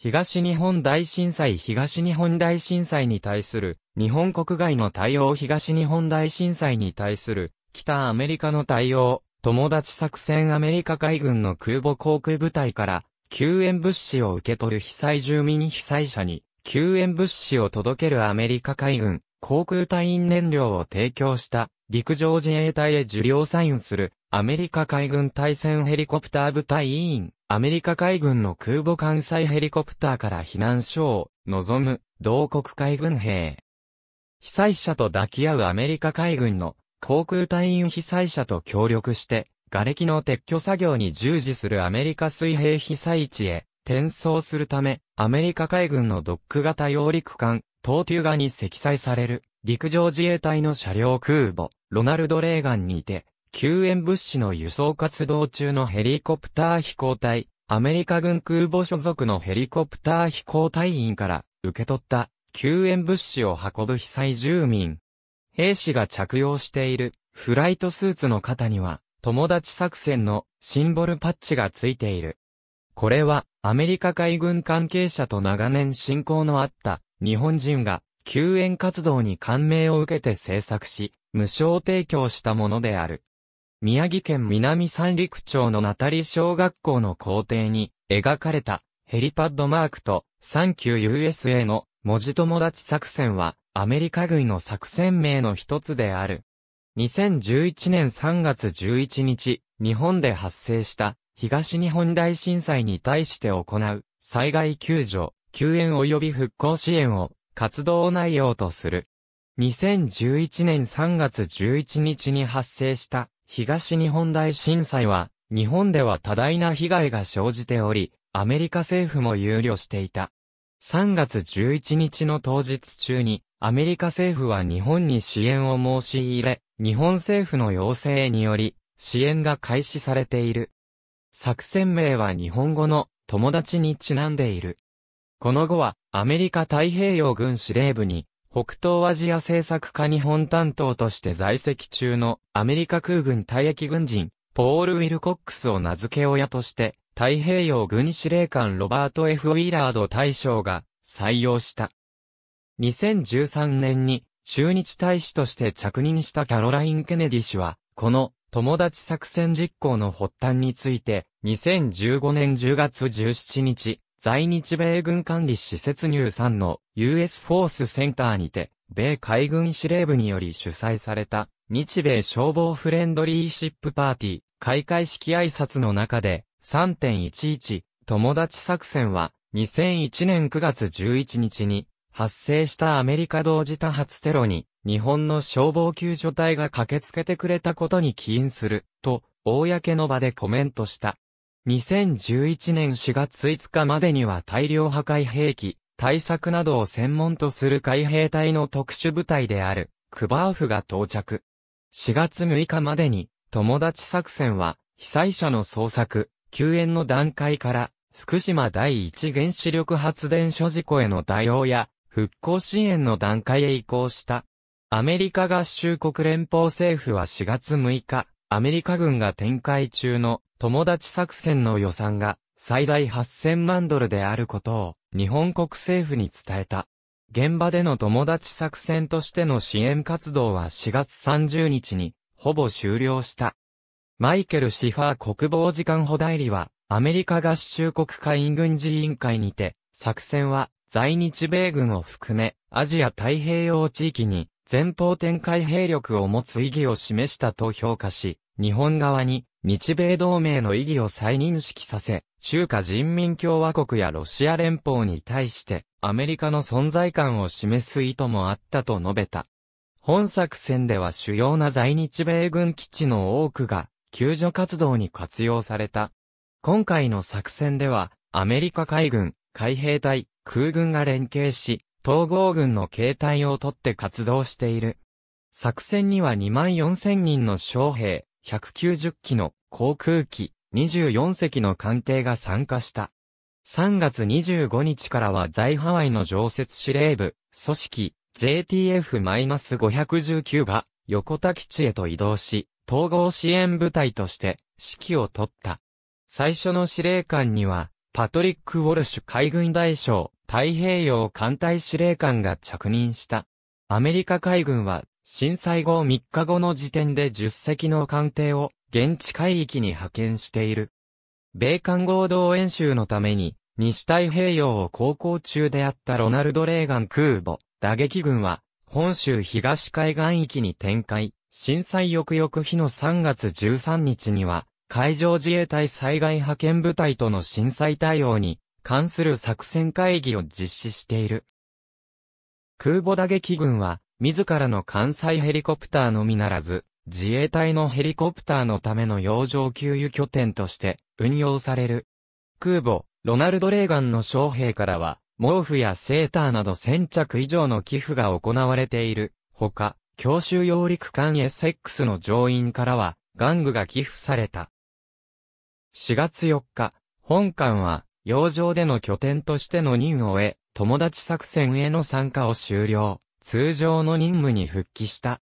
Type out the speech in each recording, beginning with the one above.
東日本大震災東日本大震災に対する日本国外の対応東日本大震災に対する北アメリカの対応友達作戦アメリカ海軍の空母航空部隊から救援物資を受け取る被災住民被災者に救援物資を届けるアメリカ海軍航空隊員燃料を提供した陸上自衛隊へ受領サインするアメリカ海軍対戦ヘリコプター部隊委員アメリカ海軍の空母艦載ヘリコプターから避難所を望む同国海軍兵。被災者と抱き合うアメリカ海軍の航空隊員被災者と協力して、瓦礫の撤去作業に従事するアメリカ水平被災地へ転送するため、アメリカ海軍のドック型揚陸艦、東急ガに積載される陸上自衛隊の車両空母、ロナルド・レーガンにて、救援物資の輸送活動中のヘリコプター飛行隊、アメリカ軍空母所属のヘリコプター飛行隊員から受け取った救援物資を運ぶ被災住民。兵士が着用しているフライトスーツの肩には友達作戦のシンボルパッチがついている。これはアメリカ海軍関係者と長年親交のあった日本人が救援活動に感銘を受けて制作し、無償提供したものである。宮城県南三陸町のナタリ小学校の校庭に描かれたヘリパッドマークとサンキュー USA の文字友達作戦はアメリカ軍の作戦名の一つである。2011年3月11日、日本で発生した東日本大震災に対して行う災害救助、救援及び復興支援を活動内容とする。2011年3月11日に発生した東日本大震災は、日本では多大な被害が生じており、アメリカ政府も憂慮していた。3月11日の当日中に、アメリカ政府は日本に支援を申し入れ、日本政府の要請により、支援が開始されている。作戦名は日本語の友達にちなんでいる。この後はアメリカ太平洋軍司令部に北東アジア政策課日本担当として在籍中のアメリカ空軍退役軍人、ポール・ウィルコックスを名付け親として、太平洋軍司令官ロバート・ F・ ウィラード大将が採用した。2013年に駐日大使として着任したキャロライン・ケネディ氏は、この友達作戦実行の発端について、2015年10月17日、在日米軍管理施設入産の US フォースセンターにて、米海軍司令部により主催された、日米消防フレンドリーシップパーティー、開会式挨拶の中で、3.11、友達作戦は、2001年9月11日に、発生したアメリカ同時多発テロに、日本の消防救助隊が駆けつけてくれたことに起因する、と、公の場でコメントした。2011年4月5日までには大量破壊兵器、対策などを専門とする海兵隊の特殊部隊である、クバーフが到着。4月6日までに、友達作戦は、被災者の捜索、救援の段階から、福島第一原子力発電所事故への対応や、復興支援の段階へ移行した。アメリカ合衆国連邦政府は4月6日、アメリカ軍が展開中の友達作戦の予算が最大8000万ドルであることを日本国政府に伝えた。現場での友達作戦としての支援活動は4月30日にほぼ終了した。マイケル・シファー国防次官補代理はアメリカ合衆国海軍事委員会にて作戦は在日米軍を含めアジア太平洋地域に前方展開兵力を持つ意義を示したと評価し、日本側に日米同盟の意義を再認識させ、中華人民共和国やロシア連邦に対してアメリカの存在感を示す意図もあったと述べた。本作戦では主要な在日米軍基地の多くが救助活動に活用された。今回の作戦ではアメリカ海軍、海兵隊、空軍が連携し、統合軍の形態をとって活動している。作戦には2万4000人の将兵、190機の航空機、24隻の艦艇が参加した。3月25日からは在ハワイの常設司令部、組織 JTF-519 が横田基地へと移動し、統合支援部隊として指揮を取った。最初の司令官には、パトリック・ウォルシュ海軍大将、太平洋艦隊司令官が着任した。アメリカ海軍は、震災後3日後の時点で10隻の艦艇を現地海域に派遣している。米艦合同演習のために、西太平洋を航行中であったロナルド・レーガン空母、打撃軍は、本州東海岸域に展開、震災翌々日の3月13日には、海上自衛隊災害派遣部隊との震災対応に関する作戦会議を実施している。空母打撃群は、自らの艦載ヘリコプターのみならず、自衛隊のヘリコプターのための洋上給油拠点として運用される。空母、ロナルド・レーガンの将兵からは、毛布やセーターなど1000着以上の寄付が行われている。ほか、強襲揚陸艦 S6 の乗員からは、玩具が寄付された。4月4日、本艦は、洋上での拠点としての任を得、友達作戦への参加を終了、通常の任務に復帰した。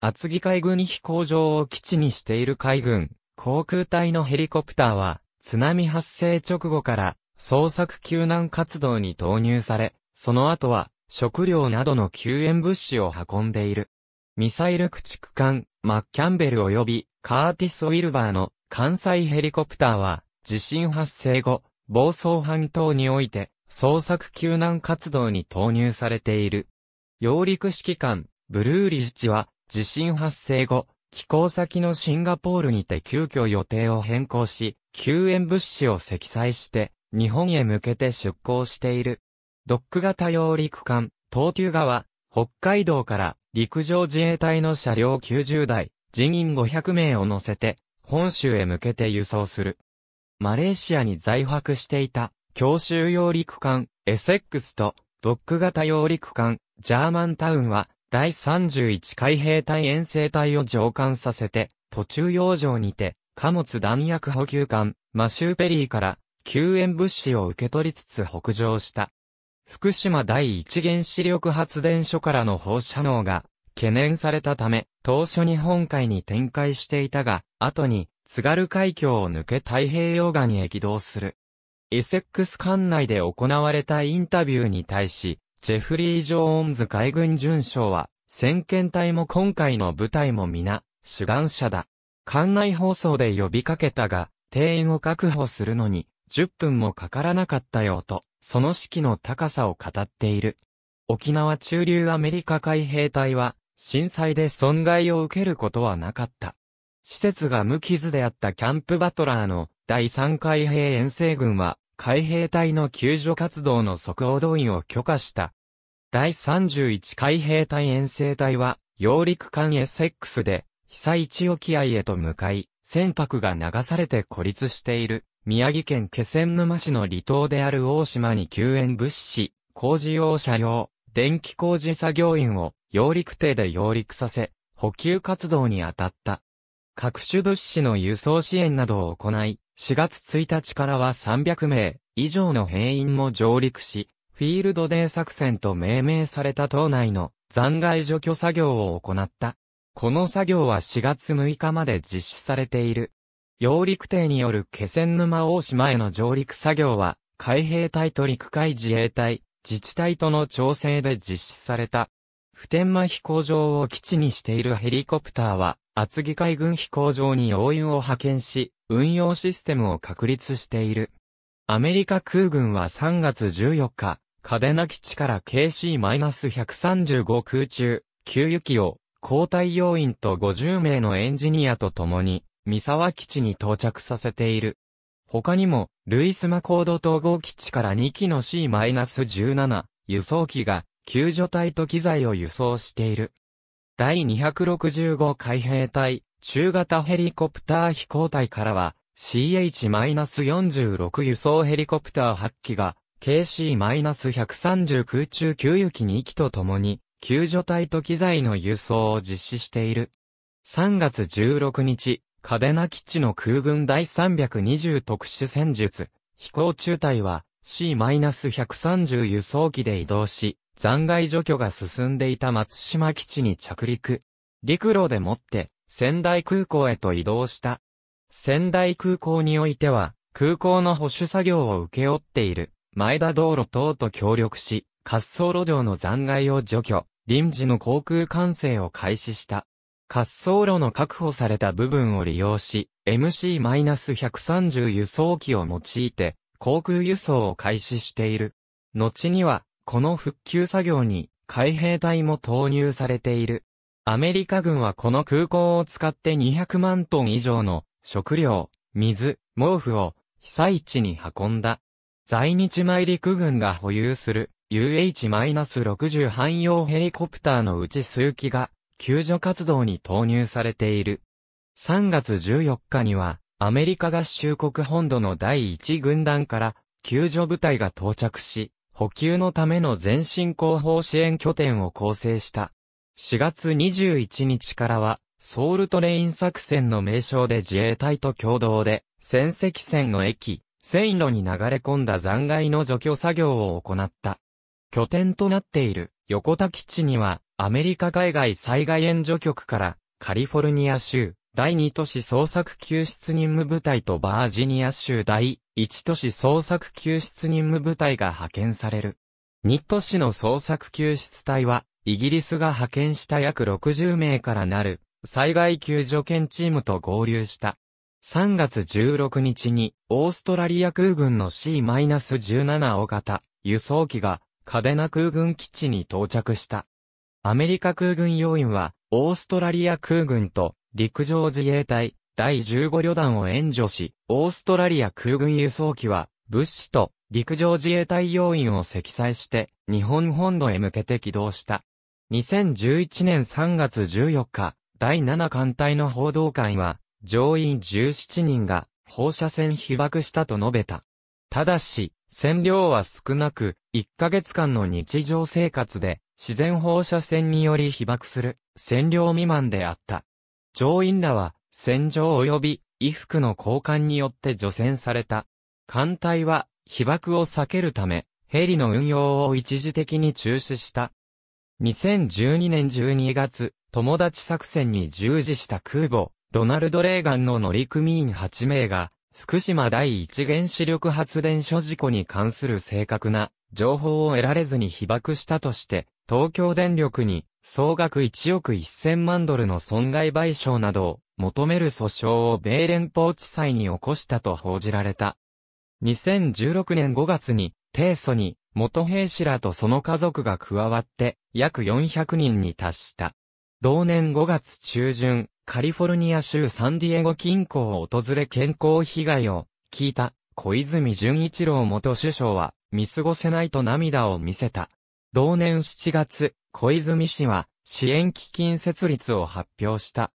厚木海軍飛行場を基地にしている海軍、航空隊のヘリコプターは、津波発生直後から、捜索救難活動に投入され、その後は、食料などの救援物資を運んでいる。ミサイル駆逐艦、マッキャンベル及び、カーティス・ウィルバーの関西ヘリコプターは、地震発生後、房総半島において、捜索救難活動に投入されている。揚陸指揮官、ブルーリッチは、地震発生後、寄港先のシンガポールにて急遽予定を変更し、救援物資を積載して、日本へ向けて出港している。ドック型揚陸艦、東急側、北海道から陸上自衛隊の車両90台、人員500名を乗せて、本州へ向けて輸送する。マレーシアに在泊していた、強襲揚陸艦、エセックスと、ドック型揚陸艦、ジャーマンタウンは、第31海兵隊遠征隊を上艦させて、途中洋上にて、貨物弾薬補給艦、マシューペリーから、救援物資を受け取りつつ北上した。福島第一原子力発電所からの放射能が懸念されたため、当初日本海に展開していたが、後に津軽海峡を抜け太平洋岸へ移動する。エセックス艦内で行われたインタビューに対し、ジェフリー・ジョーンズ海軍巡将は、先遣隊も今回の部隊も皆、主眼者だ。艦内放送で呼びかけたが、定員を確保するのに、10分もかからなかったよと、その士気の高さを語っている。沖縄中流アメリカ海兵隊は、震災で損害を受けることはなかった。施設が無傷であったキャンプバトラーの第3海兵遠征軍は、海兵隊の救助活動の即応動員を許可した。第31海兵隊遠征隊は、揚陸艦エセックスで、被災地沖合へと向かい、船舶が流されて孤立している、宮城県気仙沼市の離島である大島に救援物資、工事用車両、電気工事作業員を、揚陸艇で揚陸させ、補給活動に当たった。各種物資の輸送支援などを行い、4月1日からは300名以上の兵員も上陸し、フィールドデー作戦と命名された島内の残骸除去作業を行った。この作業は4月6日まで実施されている。揚陸艇による気仙沼大島への上陸作業は、海兵隊と陸海自衛隊、自治体との調整で実施された。普天間飛行場を基地にしているヘリコプターは、厚木海軍飛行場に応援を派遣し、運用システムを確立している。アメリカ空軍は3月14日、嘉手納基地から KC-135 空中、給油機を、交代要員と50名のエンジニアと共に、三沢基地に到着させている。他にも、ルイスマコード統合基地から2機の C-17 輸送機が救助隊と機材を輸送している。第265海兵隊、中型ヘリコプター飛行隊からは、CH-46 輸送ヘリコプター8機が、KC-130 空中給油機2機と共に、救助隊と機材の輸送を実施している。3月16日、カデナ基地の空軍第320特殊戦術、飛行中隊は C-130 輸送機で移動し、残骸除去が進んでいた松島基地に着陸。陸路でもって仙台空港へと移動した。仙台空港においては空港の保守作業を請け負っている前田道路等と協力し滑走路上の残骸を除去、臨時の航空管制を開始した。滑走路の確保された部分を利用し、MC-130 輸送機を用いて、航空輸送を開始している。後には、この復旧作業に海兵隊も投入されている。アメリカ軍はこの空港を使って200万トン以上の食料、水、毛布を被災地に運んだ。在日米陸軍が保有する UH-60 汎用ヘリコプターのうち数機が救助活動に投入されている。3月14日にはアメリカ合衆国本土の第1軍団から救助部隊が到着し、補給のための全身後方支援拠点を構成した。4月21日からは、ソウルトレイン作戦の名称で自衛隊と共同で、戦績線の駅、線路に流れ込んだ残骸の除去作業を行った。拠点となっている横田基地には、アメリカ海外災害援助局から、カリフォルニア州、第2都市捜索救出任務部隊とバージニア州第1都市捜索救出任務部隊が派遣される。2都市の捜索救出隊は、イギリスが派遣した約60名からなる、災害救助犬チームと合流した。3月16日に、オーストラリア空軍の C-17 大型、輸送機が、カデナ空軍基地に到着した。アメリカ空軍要員は、オーストラリア空軍と陸上自衛隊第15旅団を援助し、オーストラリア空軍輸送機は物資と陸上自衛隊要員を積載して日本本土へ向けて起動した。2011年3月14日、第7艦隊の報道官は、乗員17人が放射線被爆したと述べた。ただし、線量は少なく、1ヶ月間の日常生活で、自然放射線により被爆する、線量未満であった。乗員らは、戦場及び衣服の交換によって除染された。艦隊は、被爆を避けるため、ヘリの運用を一時的に中止した。2012年12月、友達作戦に従事した空母、ロナルド・レーガンの乗組員8名が、福島第一原子力発電所事故に関する正確な情報を得られずに被爆したとして、東京電力に総額1億1000万ドルの損害賠償などを求める訴訟を米連邦地裁に起こしたと報じられた。2016年5月に、提訴に、元兵士らとその家族が加わって、約400人に達した。同年5月中旬、カリフォルニア州サンディエゴ近郊を訪れ健康被害を聞いた小泉純一郎元首相は見過ごせないと涙を見せた。同年7月、小泉氏は支援基金設立を発表した。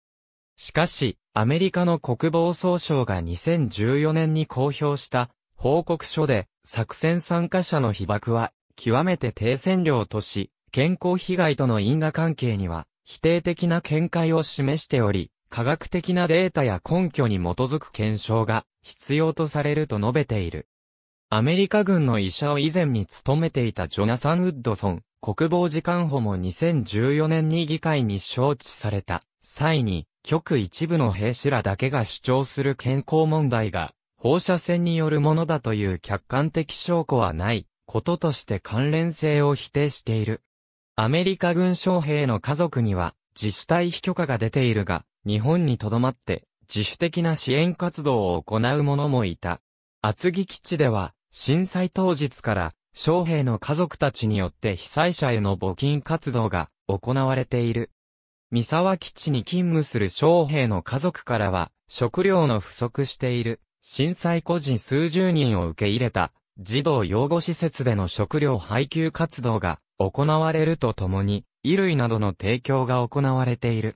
しかし、アメリカの国防総省が2014年に公表した報告書で作戦参加者の被爆は極めて低線量とし、健康被害との因果関係には否定的な見解を示しており、科学的なデータや根拠に基づく検証が必要とされると述べている。アメリカ軍の医者を以前に務めていたジョナサン・ウッドソン、国防次官補も2014年に議会に招致された際に、局一部の兵士らだけが主張する健康問題が、放射線によるものだという客観的証拠はない、こととして関連性を否定している。アメリカ軍将兵の家族には、自主退避許可が出ているが、日本に留まって、自主的な支援活動を行う者もいた。厚木基地では、震災当日から、将兵の家族たちによって被災者への募金活動が行われている。三沢基地に勤務する将兵の家族からは、食料の不足している、震災個人数十人を受け入れた、児童養護施設での食料配給活動が行われるとともに、衣類などの提供が行われている。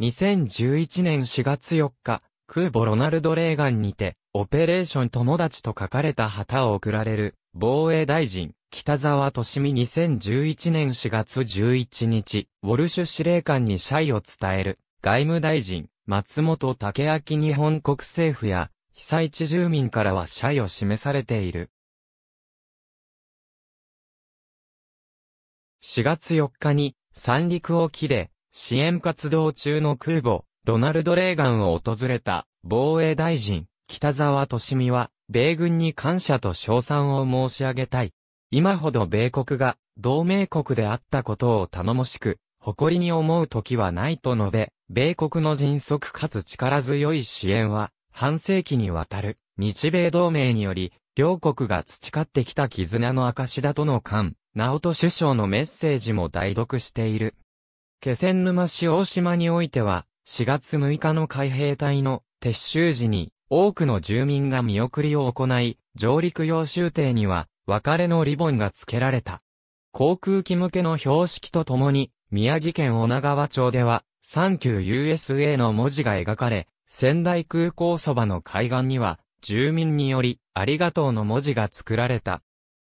2011年4月4日、空母ロナルド・レーガンにて、オペレーション友達と書かれた旗を送られる、防衛大臣、北沢敏美2011年4月11日、ウォルシュ司令官に謝意を伝える、外務大臣、松本武明日本国政府や、被災地住民からは謝意を示されている。4月4日に、三陸沖で、支援活動中の空母、ロナルド・レーガンを訪れた防衛大臣、北沢敏美は、米軍に感謝と称賛を申し上げたい。今ほど米国が同盟国であったことを頼もしく、誇りに思う時はないと述べ、米国の迅速かつ力強い支援は、半世紀にわたる日米同盟により、両国が培ってきた絆の証だとの間、直人首相のメッセージも代読している。気仙沼市大島においては、4月6日の海兵隊の撤収時に多くの住民が見送りを行い、上陸用州艇には別れのリボンが付けられた。航空機向けの標識とともに、宮城県女川町では、サンキュー USA の文字が描かれ、仙台空港そばの海岸には、住民により、ありがとうの文字が作られた。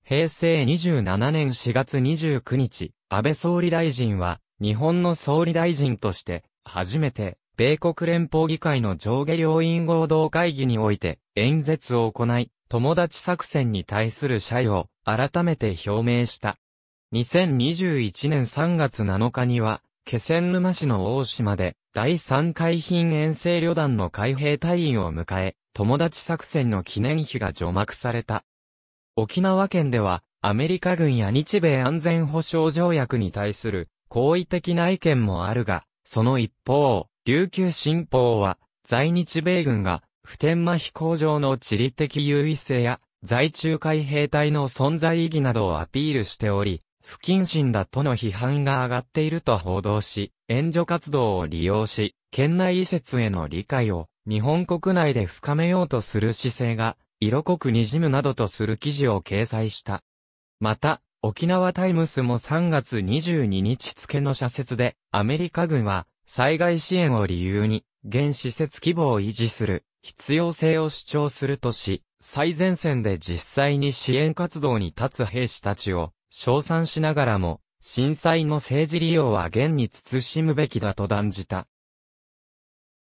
平成27年4月29日、安倍総理大臣は、日本の総理大臣として、初めて、米国連邦議会の上下両院合同会議において、演説を行い、友達作戦に対する謝意を改めて表明した。2021年3月7日には、気仙沼市の大島で、第3海浜遠征旅団の海兵隊員を迎え、友達作戦の記念碑が除幕された。沖縄県では、アメリカ軍や日米安全保障条約に対する、好意的な意見もあるが、その一方、琉球新報は、在日米軍が、普天間飛行場の地理的優位性や、在中海兵隊の存在意義などをアピールしており、不謹慎だとの批判が上がっていると報道し、援助活動を利用し、県内移設への理解を日本国内で深めようとする姿勢が色濃く滲むなどとする記事を掲載した。また、沖縄タイムスも3月22日付の社説で、アメリカ軍は、災害支援を理由に、現施設規模を維持する、必要性を主張するとし、最前線で実際に支援活動に立つ兵士たちを、称賛しながらも、震災の政治利用は現に慎むべきだと断じた。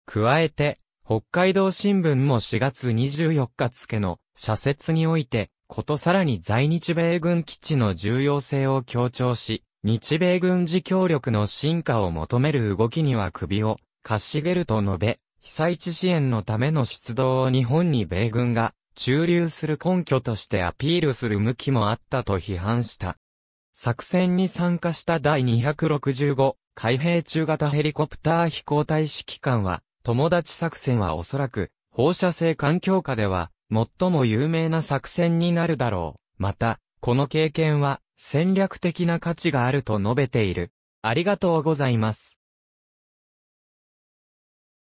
加えて、北海道新聞も4月24日付の社説において、ことさらに在日米軍基地の重要性を強調し、日米軍事協力の進化を求める動きには首をかしげると述べ、被災地支援のための出動を日本に米軍が駐留する根拠としてアピールする向きもあったと批判した。作戦に参加した第265海兵中型ヘリコプター飛行隊指揮官は、友達作戦はおそらく放射性環境下では最も有名な作戦になるだろう。また、この経験は戦略的な価値があると述べている。ありがとうございます。